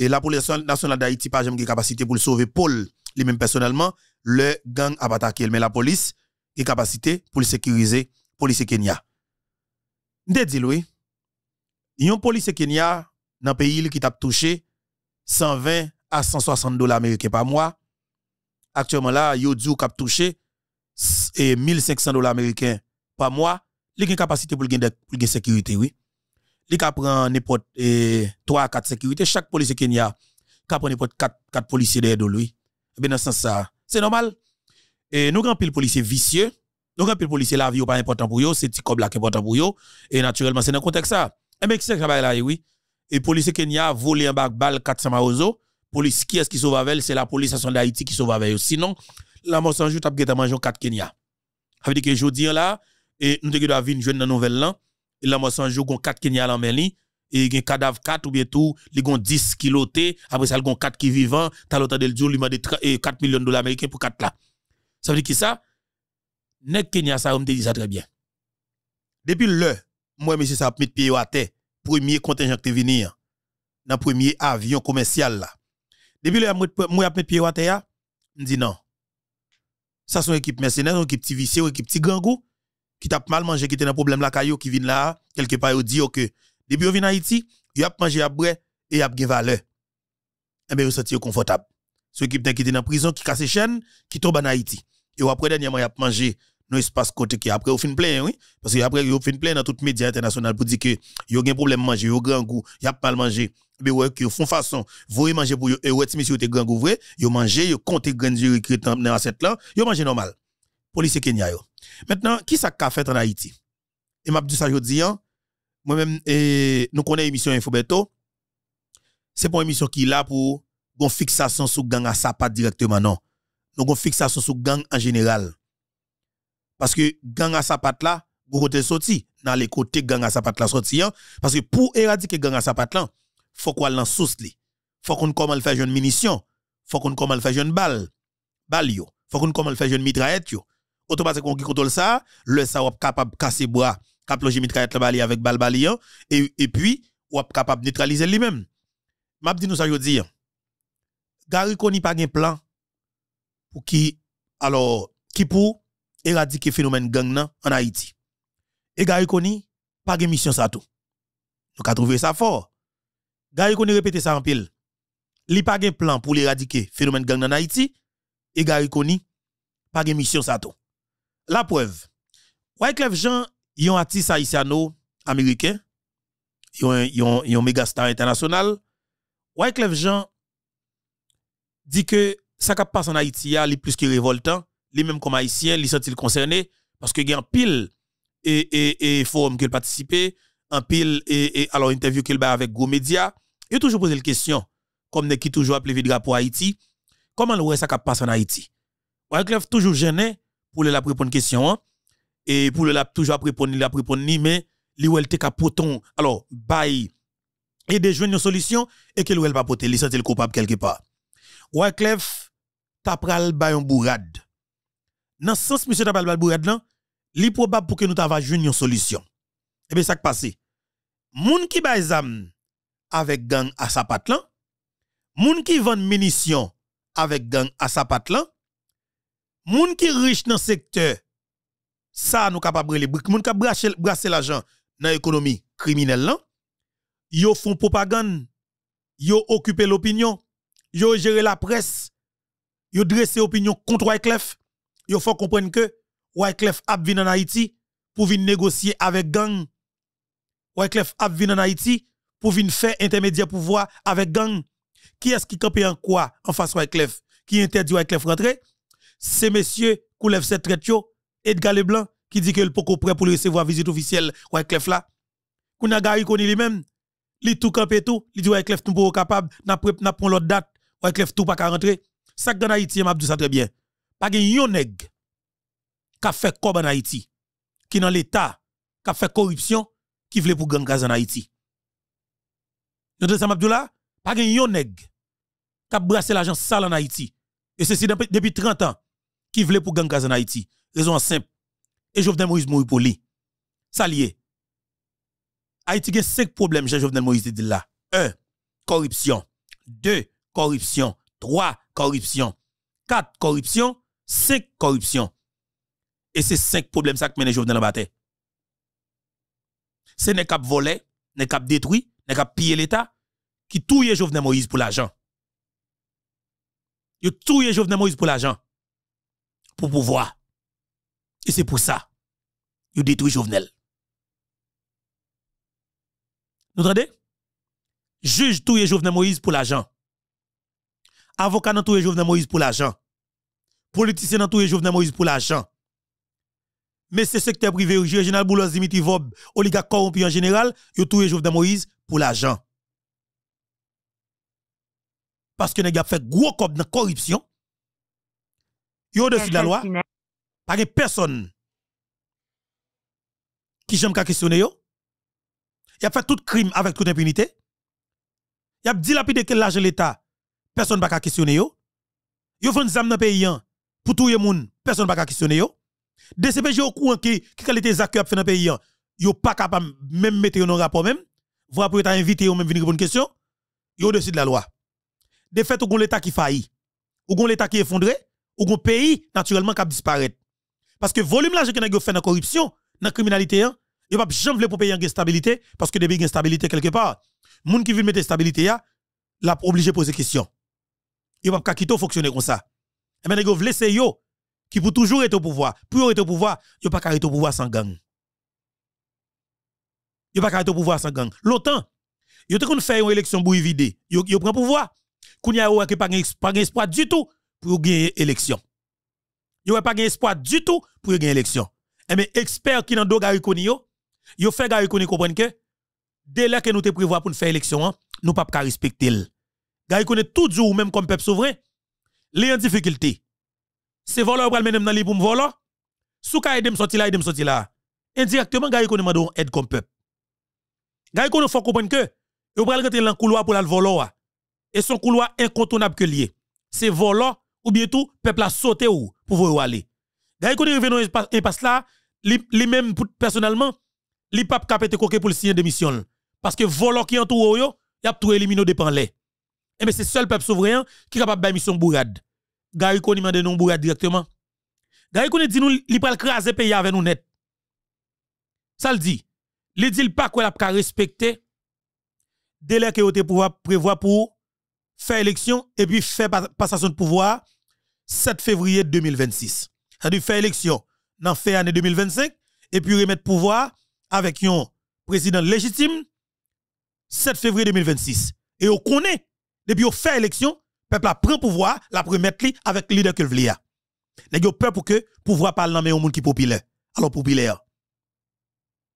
Et la police nationale d'Haïti, pas jamais capacité pour le sauver Paul, lui-même personnellement, le gang a attaqué. Mais la police, est capacité pour le sécuriser, police Kenya. Nde dit oui, yon police Kenya, dans le pays qui a touché, 120 à 160 dollars américains par mois. Actuellement là, yon dit cap touché, 1500 dollars américains par mois, il a capacité pour le sécurité, oui li ka pran n'importe eh, 3 4 sécurité chaque policier Kenya ka pran n'importe 4 4 policiers derrière lui ben dans sens ça c'est normal et nous grand pile policier vicieux nous grand pile policier la vie pas important pour eux c'est petit cob là qui important pour eux et naturellement c'est dans contexte ça et eh mec qui c'est là oui et policier Kenya volé un bac balle 400 maozo police qui est-ce qui sauve avec c'est la police nationale d'Haïti qui sauve avec sinon la mort sans jour t'a geta manger 4 Kenya ça veut dire que jodi là et nous devons venir jeune dans nouvelle là la un jour gon 4 Kenyans en main li et un cadavre 4 ou bien tout li gon 10 kiloté après ça gon 4 qui vivant t'as l'autre del jour 4 eh, millions de dollars américains pour 4 là ça veut dire qui ça nek Kenya ça on te dit ça très bien depuis le moi monsieur ça met pied à terre premier contingent qui venu, hein. dans le premier avion commercial là depuis le moi met pied à terre me dit non ça une équipe mercenaire équipe petit une équipe petit gangou qui t'a mal mangé, qui était un problème là, qui vient là, quelque part, il dit que depuis qu'il vient à Haïti, il a mangé après et il a gagné. valeur. Et eh bien, il se confortable. Ceux qui étaient la prison, qui cassent chaîne, qui tombent en Haïti. Et après, dernièrement, il a mangé dans l'espace côté qui après, au fin plein, oui. Parce que après, il fin plein dans toutes les médias internationaux pour dire que il a un problème manger, il a grand goût, il a mal mangé. Mais eh ouais, qu'ils font façon, vous manger pour eux, et ouais, monsieur grand goût vrai, ils vous ils grand dieu dans cette là, ils mangez normal police Kenya. Yo. Maintenant, qui ça ka fait en Haïti? Et m'a dit ça aujourd'hui, hein, moi-même, nous connaissons l'émission Infobeto. C'est pas une émission qui est là pour une fixation sur gang à sa directement, non. Nous avons fixation sur gang en général. Parce que gang à sa patte là, vous côté sorti, dans les côtés gang à sa patte là sorti, hein. parce que pour éradiquer gang à sa patte là, faut qu'on l'en sous li. Faut qu'on commence à faire une munition. Faut qu'on commence à faire une balle. Balle yo. Faut qu'on commence à faire une mitraillette yo automatiquement qui contrôle ça, le ça est capable de casser bois, cap loger mitraillette la avec balle balie, et et puis ou capable de neutraliser lui-même. Map dit nous ça aujourd'hui. Gary Koni pas un plan pour qui alors qui pour éradiquer phénomène gang en Haïti. Et Gary Koni pas de mission sa tout. Nous a trouvé ça fort. Gary Koni répété ça en pile. Li pas de plan pour le phénomène gang en Haïti et Gary Koni pas de mission sa tout la preuve. Wyclef Jean, yon artiste haïtiano-américain, yon, un méga star international. Wyclef Jean dit que ça qui passe en Haïti, est plus que révoltant, les même comme haïtiens, les sont-ils concernés, parce que y a un pile et, et, et forum qu'il participé, un pile et, et alors interview qu'il a avec gros médias. Il toujours posé la question, comme ne qui toujours appelé vide pour Haïti, comment le ça qui passe en Haïti? Wyclef toujours gêné, pour le la répondre question hein. et pour le la toujours répondre la répondre ni mais li wel te capoton alors bail et de joindre une solution et que wel pas porter li le coupable quelque part Wyclef t'a pral bay un bourrade dans sens monsieur t'a pral bourrade là li probable pour que nous t'ava joindre une solution et eh bien ça qui passé moun qui bay zam avec gang à sa patlan moun qui vend munition avec gang à sa là gens qui riche dans le secteur, ça nous capable les briques, moun qui brasser l'argent dans l'économie criminelle ils yo font propagande, yo occupent l'opinion, yo gèrent la presse, yo dressent opinion contre Wyclef, yo faut comprendre que Wyclef a venu en Haïti pour venir négocier avec gang. Wyclef a venu en Haïti pour venir faire intermédiaire pouvoir avec gang. Qui est-ce qui campe en quoi en face Wyclef? Qui interdit Wyclef rentrer? c'est monsieur Koulev cette traite Edgar Leblanc, qui dit qu'il n'est pas prêt pour recevoir visite officielle ouais Clef là. Kouna Gary connaît lui-même, li tout campé tout, li dit ouais Clef nous pas capable, n'a pas n'a prend l'autre date, ouais Clef tout pas rentré. rentrer. Ça que Haïti m'a dit ça très bien. Pas gen yon nèg qui fait quoi en Haïti, qui dans l'état, qui a fait corruption, qui voulait pour gang gaz en Haïti. Notre ça Abdoula, pas gen yon nèg qui a brassé l'argent sale en Haïti. Et ceci depuis 30 ans. Qui voulait pour gang en Haïti? Raison simple. Et Jovenel Moïse mourut pour lui. Ça lié. Haïti a cinq problèmes, j'ai Jovenel Moïse dit là. Un, corruption. Deux, corruption. Trois, corruption. Quatre, corruption. Cinq, corruption. Et c'est cinq problèmes ça que mène Jovenel en bataille. C'est ne cap volé, ne cap détruit, ne cap piller l'État, qui touille Jovenel Moïse pour l'argent. Il touille Jovenel Moïse pour l'argent pour pouvoir. Et c'est pour ça, ils les Jovenel. Vous entendez? Juge tout et Jovenel Moïse pour l'argent. Avocat dans tout et Jovenel Moïse pour l'argent. Politicien dans tout et Jovenel Moïse pour l'argent. Mais c'est secteur privé, Général Boulos Dimitri Vob, oligarque corrompu en général, tout et Jovenel Moïse pour l'argent. Parce que nous avons fait gros comme dans la corruption. Yo de la loi. Pas que personne qui j'aime qu'à questionner yo. Il a fait tout crime avec toute impunité. Il a dilapidé quel l'argent l'État. Personne pas questionner yo. Yo font zam dans pays hein, pour tout le monde. Personne pas questionner yo. DCPJ au courant qui qui qualité zak a fait dans pays hein, yo pas capable même mettre un rapport même. Voir pour être invité ou même venir une question. Yo de la loi. De fait, ou l'État qui faillit. Ou l'État qui effondré ou un pays naturellement qui disparaître. Parce que volume là que vous fait dans corruption, dans la criminalité, hein, il va jamais pour payer en stabilité parce que depuis une stabilité quelque part, gens qui veulent mettre stabilité là, l'a obligé poser question. Il va pas quitter fonctionner comme ça. Et eh maintenant vous voulez yo qui pour toujours être au pouvoir, pour être au pouvoir, a pas être au pouvoir sans gang. a pas être au pouvoir sans gang. L'autant, il te fait une élection pour vide, il yo prend pouvoir. Il n'y pas pas espoir du tout pour gagner élection. n'y a pas d'espoir du tout pour gagner élection. Et eh mais experts qui n'ont pas Gary Koni, ils ont fait Gary Koni comprendre que dès là que nous te prévoir pour faire élection, hein, nous ne pouvons pas respecter. Gary Koni tout jour même comme peuple souverain, les en difficulté. C'est voleur le mener dans les pour me voler. Sous ka aide me sortir là, aide me sortir là. Indirectement Gary Koni mandon aide comme peuple. Gary Koni faut comprendre que yo pral rentrer dans couloir pour la voler hein. et son couloir incontournable que lié. C'est volant ou bien tout, peuple a sauté ou pour vous aller. Quand quand est revenu dans là, lui-même personnellement, li pas capable coquer pour le signer démission. Parce que volant qui entoure yo, y a tout éliminé dépend les. Et eh mais c'est seul peuple souverain qui est capable de mission bourrade. Gary Koni mande nom bourrade directement. Gary il dit nous li pral craser pays avec nous net. Ça le dit. Li dit pas quoi l'a pas respecter délai que vous pouvoir prévoir pour faire élection et puis faire passation de pouvoir 7 février 2026. Ça à dire faire élection dans fait année 2025 et puis remettre pouvoir avec un président légitime 7 février 2026. Et on connaît, depuis on fait élection, le peuple a pris pouvoir, la remettre avec le leader que le Les gens peur pour que pouvoir parle dans mais monde qui populaire. Alors populaire.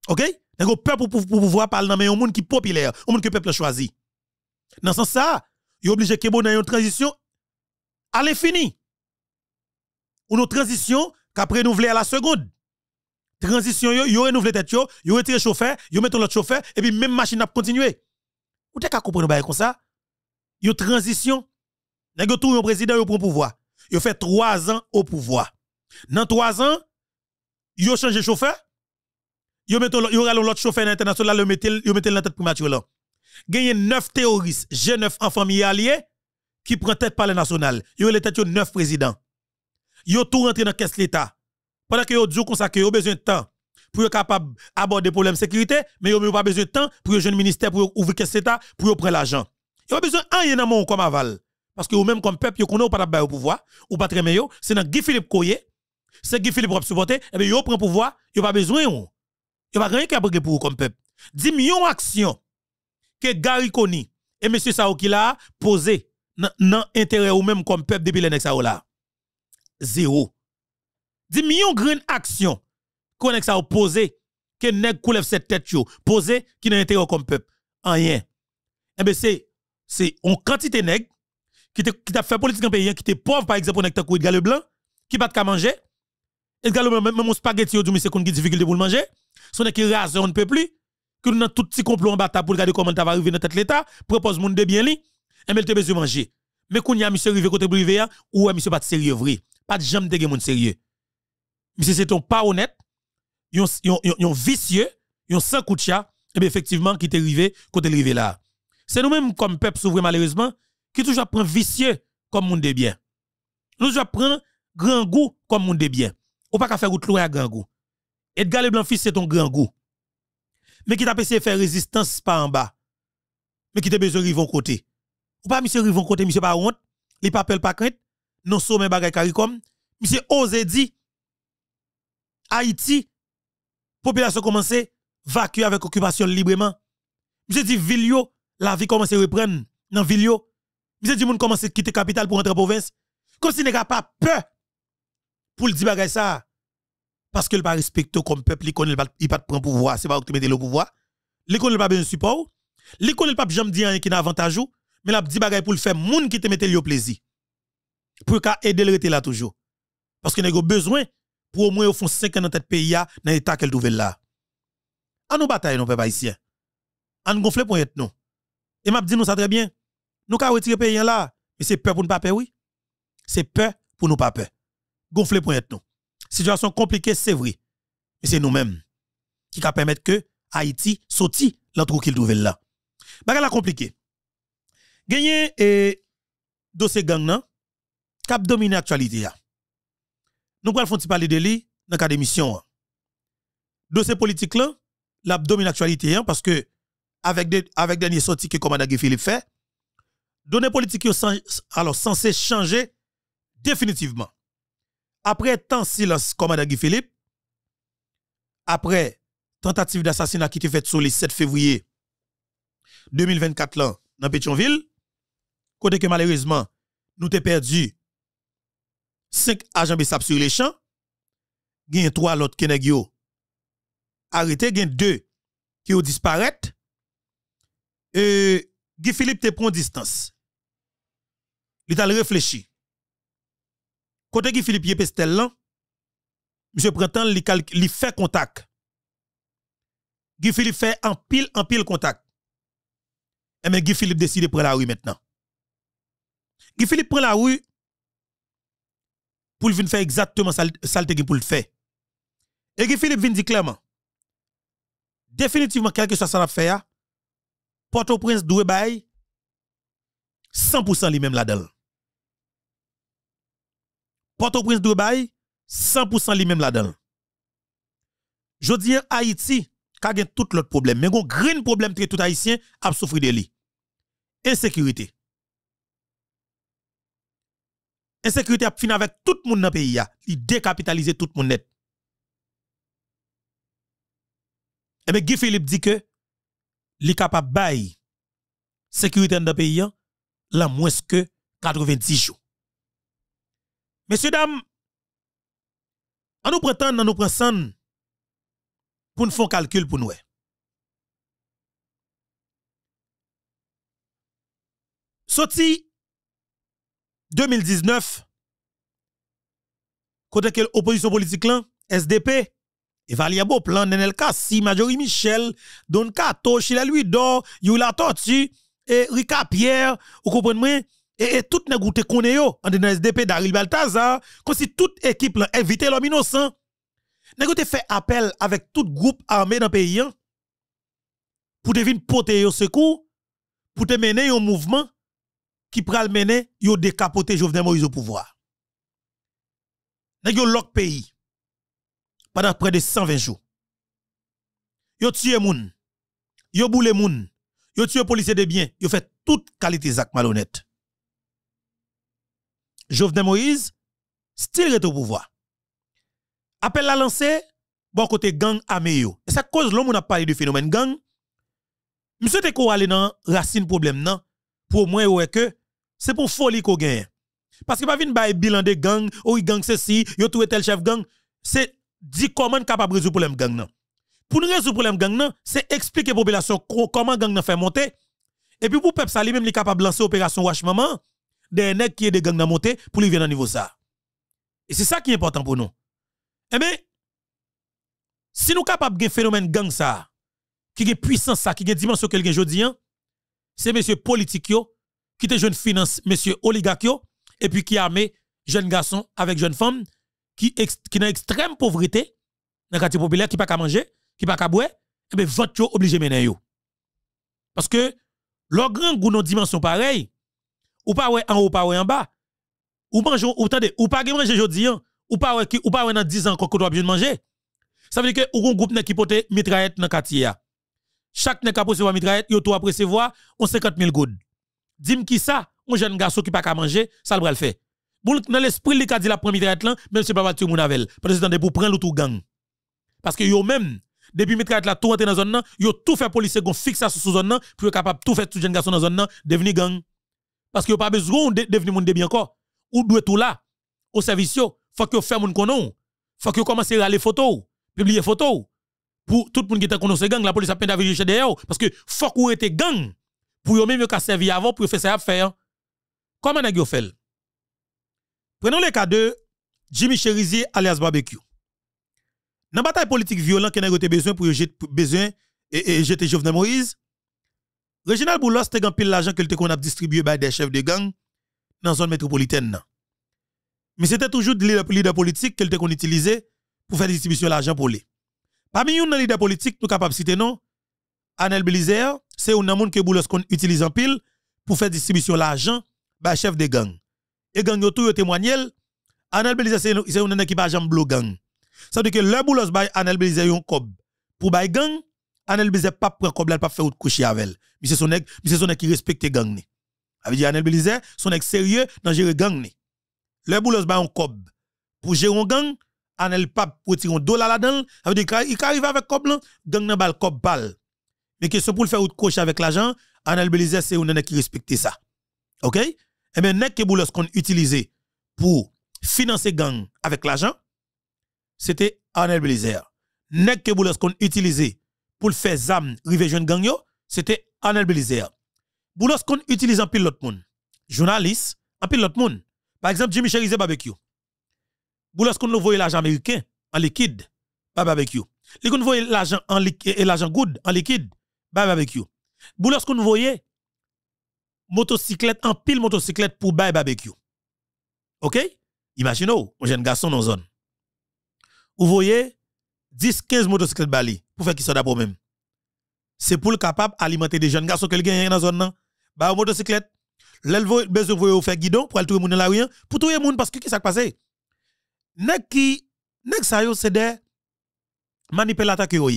OK Les gens peur pour, pour, pouvoir parler dans mais monde qui populaire, un monde que peuple choisi. Dans ce sens yo obligé que une transition à l'infini ou transition qui a renouvelé à la seconde. Transition, yo, yo renouvelé tête yo, yo retire chauffeur, yo mettre l'autre chauffeur, et puis même machine a continué. Ou t'es qu'à comprendre comme ça? Yo transition. Nèg tout un président yo prend pouvoir. Yo fait trois ans au pouvoir. Dans trois ans, yo changé chauffeur. Yo l'autre yo l'autre chauffeur international, yo mettre yo la tête primature là. Gagné neuf terroristes, g neuf enfants alliés qui prennent tête par le national. Yo les tête neuf présidents yo tout rentré dans caisse l'État. Pendant que yo dit comme ça que besoin de temps pour capable aborder problème sécurité, mais yo pas besoin de temps pour jeune ministère pour ouvrir caisse l'État, pour prendre l'argent. Yo pas besoin rien dans mon comme aval. Parce que ou même comme peuple, ne connaît pas bail au pouvoir, ou pas très yo, c'est dans Guy Philippe Koye, c'est Guy Philippe qui supporter, et eh bien yo prend pouvoir, yo pas besoin yo. Yo pas rien qui a pour comme peuple. 10 millions action que Gary Koni et monsieur Sao qui poser dans intérêt ou même comme peuple depuis l'année zéro. Di million grande action qu'on ça opposé que nèg coulève cette tête yo, posé qui n'a intérêt comme peuple. Rien. Et eh ben c'est c'est en quantité nèg qui t'a fait politique en pays hein, qui était pauvre par exemple on nèg t'a le blanc qui pas de manger. Et le même mon spaghetti du monsieur qui difficulté pour le manger. Son qui rase on ne peut plus que nous avons tout petit complot en bataille pour regarder comment ça va arriver dans tête l'état propose monde de bien li et mais te besoin manger. Mais qu'on y a monsieur rivé côté privé hein, ou hein, monsieur pas sérieux vrai pas de jambe de moun sérieux. Mais c'est ton pas honnête, yon, yon, vicieux, yon sans coup et eh bien effectivement qui t'est arrivé, côté arrivé là. C'est nous-mêmes comme peuple souverain malheureusement qui toujours prend vicieux comme monde de bien. Nous toujours prend grand goût comme monde de bien. Ou pas qu'à faire route loin à grand goût. Edgar blanc fils c'est ton grand goût. Mais qui t'a essayé faire résistance pas en bas. Mais qui t'a besoin de rivon côté. Ou pas monsieur rivon côté monsieur pas honte, les papel pas crainte, non sommet bagay CARICOM, monsieur ose dit Haïti population commençait vacuer avec occupation librement. Monsieur dit Vilio, la vie commence à reprendre dans Vilio, Monsieur dit monde commence à quitter capitale pour entrer en province comme si n'est pas peur pour le dire bagay ça parce qu'il pas respecte comme peuple, il connaît pas il pas prendre pouvoir, c'est pas que le pouvoir. Il connaît pas besoin support. Il connaît pas jamais dire qui n'a avantage mais il a dit bagay pour le faire monde qui te mettait le plaisir pour aider le là toujours. Parce que nous avons besoin pour au moins au 5 ans dans pays, dans l'état qu'elle trouve là. À nous bataille, nous, peuple haïtien. À nous gonfler pour être nous. Et m'a dit nous ça très bien. Nous avons retiré pays là, mais c'est peur pour nous pas peur, oui. C'est peur pour nous pas peur. Gonfler pour être nous. Situation compliquée, c'est vrai. Mais c'est nous-mêmes qui permettre que Haïti sorti l'entrou qu'il trouve là. Bagala compliqué. Gagné et eh, dossier gang non cap domine l'actualité. Nous allons parler de lui dans la d'émission. Dossier politique là, la domine l'actualité parce que avec des avec dernier sortie que commandant Guy Philippe fait, données politiques sont alors censé changer définitivement. Après tant silence commandant Philippe, après tentative d'assassinat qui était faite sur le 7 février 2024 là dans Pétionville, côté que malheureusement nous t'ai perdu 5 agents sable sur les champs, Il y a 3 l'autre Arrêtés, il Arrêté, a 2 qui ont disparu. Et Guy Philippe te prend distance. Il a réfléchi. Côté Guy Philippe y pestel là, M. Printemps il fait contact. Guy Philippe fait en pile en pile contact. Et eh, mais Guy Philippe décide de prendre la rue maintenant. Guy Philippe prend la rue pour le faire exactement ça le pour le faire. Et que Philippe vient dire clairement, définitivement, quelque chose soit ça l'a fait, Port-au-Prince doit 100% lui-même là-dedans. Port-au-Prince doit 100% lui-même là-dedans. Je dis Haïti, qui a tout l'autre problème, mais un grand problème très tout haïtien a souffert de lui. Insécurité. Insécurité a fini avec tout le monde dans le pays. Il décapitalise tout le monde net. Et eh bien, Guy Philippe dit que il est capable de bailler sécurité dans le pays la moins que 90 jours. Messieurs, dames, en nous prenant, en nous prenant, pour nous faire un calcul pour nous. Soti 2019, côté quelle l'opposition politique là, SDP, et Beau Plan, Nenel Kassi, Majori Michel, Don Kato, Chile Luido, Yula Tortu, et Rika Pierre, vous comprenez et, et tout n'a goûté qu'on en SDP, Daril Baltazar, comme si toute équipe là, l'homme innocent. fait appel avec tout groupe armé dans le pays, hein, pour venir porter au secours, pour te mener un mouvement qui pral mener, yo décapoté Jovenel Moïse au pouvoir. Nèg yo lock pays pendant près de 120 jours. Yo tué moun, yo boulé moun, yo tué policier de bien, yo fait toute qualité zak malhonnête. Jovenel Moïse still est au pouvoir. Appel la lancé bon côté gang amé yo. Et ça cause l'homme on a parlé de phénomène gang. Monsieur te qu'on aller dans racine problème nan pour moi ouais que c'est pour folie qu'on gagne. Parce que pas vin bail bilan de gang, ou oh, gang ceci, yo tout tel chef gang, c'est dit comment capable résoudre problème gang Pour nous résoudre problème gang c'est expliquer population comment gang nan fait monter. Et puis pour peuple ça lui-même li capable lancer opération Wash maman des nèg qui est de gang nan monter pour lui venir au niveau ça. Et c'est ça qui est important pour nous. Eh bien, si nous capables de phénomène gang ça, qui est puissance ça, qui est dimension quelqu'un hein, jodi, c'est monsieur politique qui te jeune finance monsieur Oligakyo, et puis qui mis jeunes garçons avec jeunes femmes qui ex, qui dans extrême pauvreté dans quartier populaire qui pas qu'à manger, qui pas qu'à boire, et eh ben vote yo obligé mener Parce que leur grand goût dimension pareil ou pas en haut pas en bas. Ou mange ou tendez, ou pas manger jodi hein, ou pas ou pas dans 10 ans qu'on doit bien manger. Ça veut dire que ou un groupe qui porte mitraillette dans quartier Chaque nèg qui a recevoir mitraillette, yo doit recevoir on 50 000 Dis-moi qui ça, un jeune garçon qui pas qu'à manger, ça le va le faire. Bon, dans l'esprit, les cas de la première étape là, même si pas battu mon avel. Parce que pour prendre tout gang. Parce que yo même, depuis mitraillette là, tout rentré dans zone là, yo tout fait police gon fixe sous zone là, pour capable tout faire tout jeune garçon dans zone là, devenir gang. Parce que a pas besoin de devenir moun de bien encore. Ou doit tout là, au service yo, faut que yo fait moun Il Faut que yo commence à aller photos, publier photos Pour tout le monde qui est c'est gang, la police a peine d'avoir chez derrière. Parce que faut qu'on était gang pour yon même yon ka servi avant pour faire ça faire. Hein. Comment un yo Prenons le cas de Jimmy Cherizier alias Barbecue. Dans bataille politique violente qui n'avait besoin pour jeter besoin et, jeter Jovenel Moïse, Reginald Boulos te gampil l'argent qu'il te qu'on a distribué par des chefs de gang dans la zone métropolitaine. Mais c'était toujours des leader politique qu'il te qu'on utilisait pour faire distribution l'argent pour lui. Parmi les leader politique, nous capables de citer non, Anel Blizer, c'est un monde que Boulos utilise en pile pour faire distribution l'argent par chef de gang. Et gang yo tout témoigné, Anel Blizer c'est un monde qui pas jambe blou gang. Ça veut dire que le Boulos bay Anel Blizer yon cob pour bay gang, Anel Blizer pas prend cob là pas faire coucher avec elle. c'est son nèg, monsieur son qui respecte gang ni. a dit Anel Blizer, son nèg sérieux dans gérer gang ni. Le Boulos bay un cob pour gérer un gang, Anel pas pour tirer un dollar là-dedans, ça veut dire qu'il arrive avec cob là, gang nan bal cob bal. Mais que ce pour le faire autre coach avec l'argent, Anel Belize, c'est un qui respecte ça. OK? Eh bien, n'est-ce que qu'on utilisé pour financer gang avec l'argent, c'était Anel Belize. Nek que qu'on utilisé pour faire zam, river jeune gang c'était Anel Belize. Vous qu'on utilise en pilote moun. Journaliste, en pilote moun. Par exemple, Jimmy Cherise barbecue. Boulos qu'on nous voyait l'argent américain en liquide, pas barbecue. Vous qu'on l'argent en liquide, l'argent good en liquide, barbecue. Vous lorsqu'on voit motocyclette, en pile motocyclette pour barbecue. OK Imaginez, un jeune garçon dans la zone. Vous voyez 10 15 motocyclettes bali pour faire qui soit d'abord même. C'est pour le capable d'alimenter des jeunes garçons qui gagnent dans la zone Bah motocyclette L'elvo besoin voyez faire guidon pour aller tout monde la rien pour tout le monde parce que qu'est-ce qui s'est passé Nek qui nek ça yo c'est des manipulateurs que yo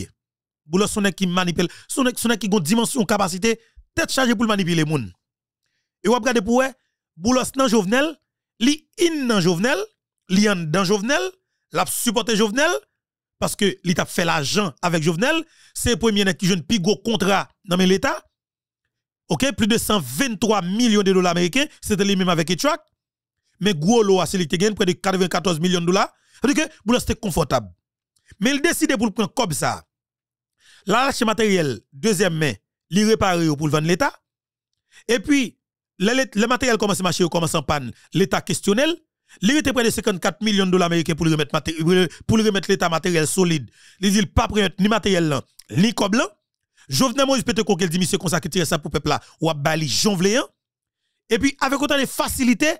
boulot son qui manipule, son son qui gon dimension capacité tête chargée pour manipuler les gens. Et vous regardez pour boulot dans Jovenel, li in dans Jovenel, li en dans Jovenel, l'a supporté Jovenel parce que li t'a fait l'argent avec Jovenel, c'est premier nek qui jeune plus gros contrat dans l'état. OK, plus de 123 millions de dollars américains, c'était lui-même avec Etchak. Mais gros lot c'est a près de 94 millions de dollars. C'est-à-dire que boulot était confortable. Mais il décide pour prendre comme ça lâche matériel deuxième main, li réparer pour le vendre l'État. Et puis, le, matériel commence à marcher, commence en panne, l'État questionnel. L'État était près de 54 millions de dollars américains pour le remettre pour remettre l'État matériel solide. Les dit pas prêt ni matériel là, ni coblan. Jovenel Moïse peut qu'on dit monsieur consacré tirer ça pour peuple là ou a bali jonvléant. Hein. Et puis avec autant de facilité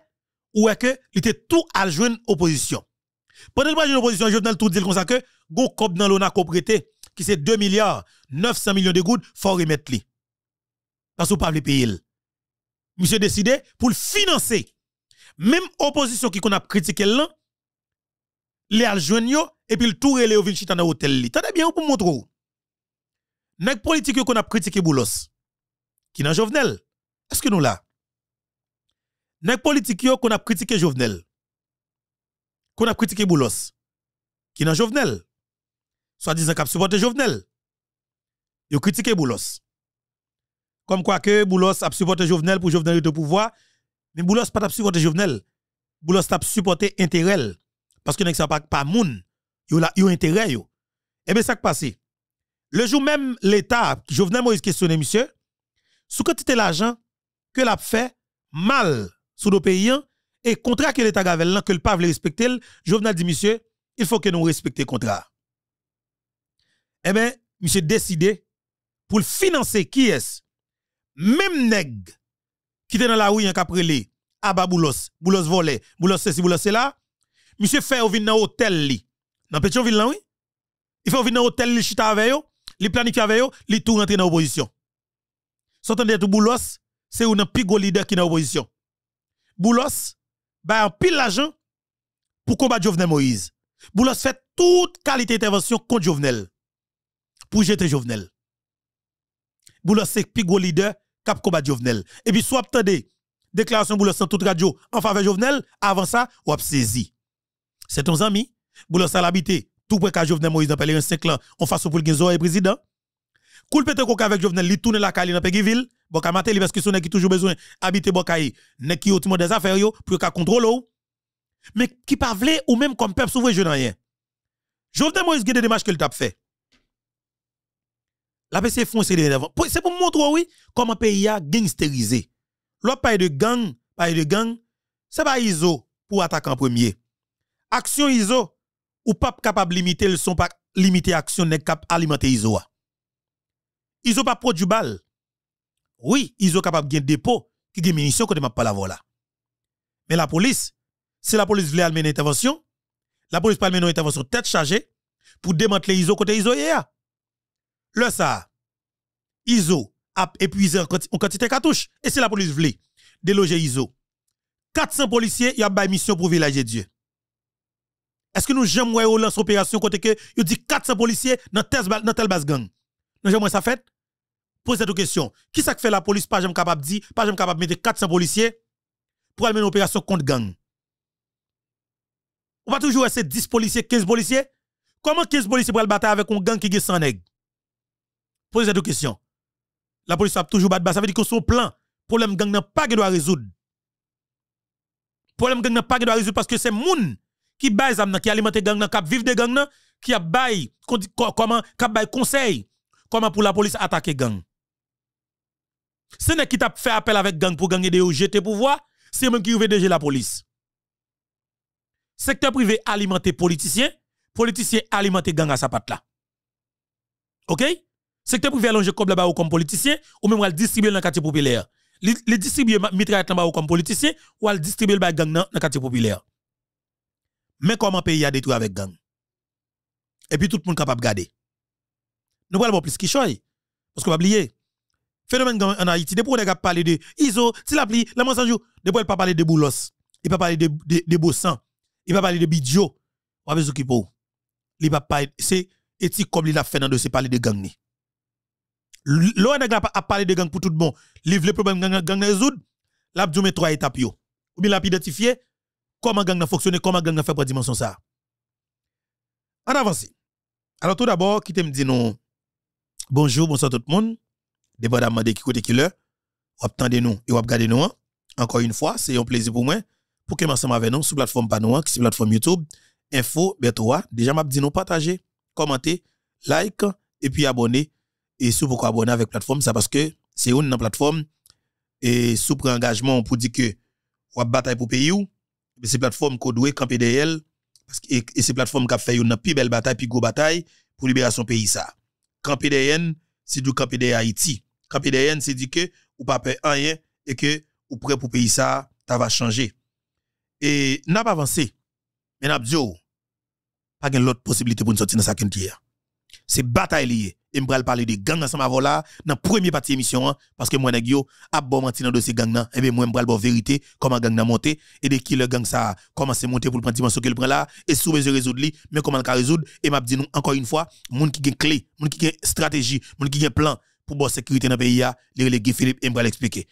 ou est que il était tout à joindre opposition. Pendant le opposition, Jovenel tout dit comme ça que go cob dans l'on a qui c'est 2 milliards 900 millions de gouttes, faut remettre li. Parce que vous ne payer. Monsieur décidé pour le financer. Même opposition qui qu'on a critiqué là, les aljoignent et puis le tour les vin chita dans hôtel li. t'as bien pour montrer. Nèg politique qu'on a critiqué Boulos qui dans Jovenel. Est-ce que nous là Nèg politique qu'on a critiqué Jovenel. Qu'on a critiqué Boulos qui n'a Jovenel. Soit disant cap supporter Jovenel. Yo critiqué Boulos. Comme quoi que Boulos a supporté Jovenel pour Jovenel de pouvoir, mais Boulos pas supporté Jovenel. Boulos a supporté intérêt parce que n'est pas pas monde, yo la yo intérêt yo. Et eh bien ça qui passe. Le jour même l'état Jovenel Moïse questionné monsieur sous était l'argent que l'a fait mal sous nos pays hein, et contrat que l'état gavel que le pas respecter, Jovenel dit monsieur, il faut que nous respections le contrat. Eh bien, monsieur décidé pour financer qui est ce même nègre qui était dans la rue en hein, caprelé Abba ah Boulos, Boulos volé, Boulos ceci, Boulos cela. Monsieur fait au vin dans l'hôtel. li. Dans Pétionville là oui. Il fait au vin dans l'hôtel, li chita avec yo, li planifie avec yo, li tout rentrer dans opposition. S'entendez tout Boulos, c'est un pigo leader qui dans opposition. Boulos a un pile l'argent pour combattre Jovenel Moïse. Boulos fait toute qualité d'intervention contre Jovenel pour jeter Jovenel. Boulos c'est le plus gros leader qui combat Jovenel. Et puis, soit attendez, déclaration Boulos sur toute radio en faveur Jovenel, avant ça, ou saisi. C'est ton ami, Boulos a l'habité, tout près qu'à Jovenel Moïse dans un 5 ans, en face pour le Genzo et président. Koul pété koka avec Jovenel, Il tourne la caline dans Peggyville, bon parce que son qui toujours besoin habiter bon kaye, qui autrement des affaires yo pour ka contrôle ou. Mais qui pas ou même comme peuple souverain je rien. Jovenel Moïse a des démarches qu'il t'a fait. C'est pour montrer, oui, comment pays a gangsterisé. L'autre pays de gang, pays de gang, c'est pas ISO pour attaquer en premier. Action ISO, ou pas capable de limiter le son, pas limiter action, n'est alimenter ISO. ISO pas produit balle. Oui, ISO capable de dépôt qui des munitions côté m'a pas la voilà. Mais la police, si la police voulait mener une intervention, la police pas mener une intervention tête chargée pour démanteler ISO côté ISO le ça, ISO a épuisé en quantité cartouches, Et c'est la police voulait déloger ISO. 400 policiers, y a une mission pour villager Dieu. Est-ce que nous jamais on lance opération côté que il dit 400 policiers dans telle base gang. Nous jamais ça fait Posez cette question. Qui ça que fait la police pas jamais capable de dire, pas jamais capable de mettre 400 policiers pour mener une opération contre gang. On va toujours essayer 10 policiers, 15 policiers. Comment 15 policiers pour aller battre avec un gang qui est sans nègre Posez cette question. La police a toujours bas Ça veut dire que son plan, problème gang n'a pas qu'il doit résoudre. Problème gang n'a pas qu'il doit résoudre parce que c'est moun qui amna, qui alimente gang n'a qui vivre de gang n'a qui a bail comment qui bail conseil comment pour la police attaquer gang. Ce n'est qui t'a fait appel avec gang pour gagner des jeter pouvoir, c'est même qui veut déjà la police. Secteur privé alimenté politicien, politicien alimenté gang à sa patte là. OK Secteur privé allonge comme là-bas comme politicien, ou même va distribuer dans quartier populaire. Les distribuer mitraillette là-bas comme politicien, ou va distribuer par gang dans quartier populaire. Mais comment pays a détruit avec gang? Et puis tout le monde capable de garder. Nous parlons plus qui choy. Parce qu'on va oublier. Phénomène en Haïti, des pour on a parlé de ISO, l'appli la mensonge, des pour pas parler de Boulos, il pas parler de, de, de Bossan, il pas parler de Bidjo, ou avec Zoukipo. Il pas c'est éthique comme il a fait dans de se parler de gang ni. L'on a parlé de gang pour tout bon. Livre le problème gang gang résoudre. L'a met trois étapes Ou bien l'a identifié comment gang fonctionne, fonctionné, comment gang fait pour dimension ça. En avance. Alors tout d'abord, qui te me dit non. Bonjour, bonsoir tout le monde. bonnes de qui côté qui l'heure, ou de nous et ou regardez nous. Hein. Encore une fois, c'est un plaisir pour moi pour que ensemble avec nous sur plateforme panouan hein, qui est plateforme YouTube, info bientôt, Déjà m'a dit nous partager, commenter, like et puis abonner et c'est pourquoi abonner avec plateforme ça parce que c'est une dans plateforme et sous prend engagement pour dire que on bataille pour pays ou mais eh c'est plateforme qu'on doit camper derrière parce que et c'est plateforme qui a fait une plus belle bataille plus gros bataille pour libération pays ça camper derrière c'est du camper derrière Haïti camper derrière c'est dire que ou pas peur rien et que ou prêt pour pays ça ça va changer et n'a pas avancé mais n'a pas dit oh, pas l'autre possibilité pour nous sortir dans sa quintière c'est bataille liée et m'bral parler de gang ensemble moment là dans premier partie émission hein, parce que moi nèg yo a bon menti dans dossier gang là et eh ben moi m'bral bon vérité comment gang n'a monté et de qui le gang ça comment c'est monter pour le prendre dimension qu'il prend là et sous besoin résoudre mais comment le résoudre et m'a dit nous encore une fois monde qui gen clé monde qui gen stratégie monde qui gen plan pour la sécurité dans pays a les Philippe et m'bral expliquer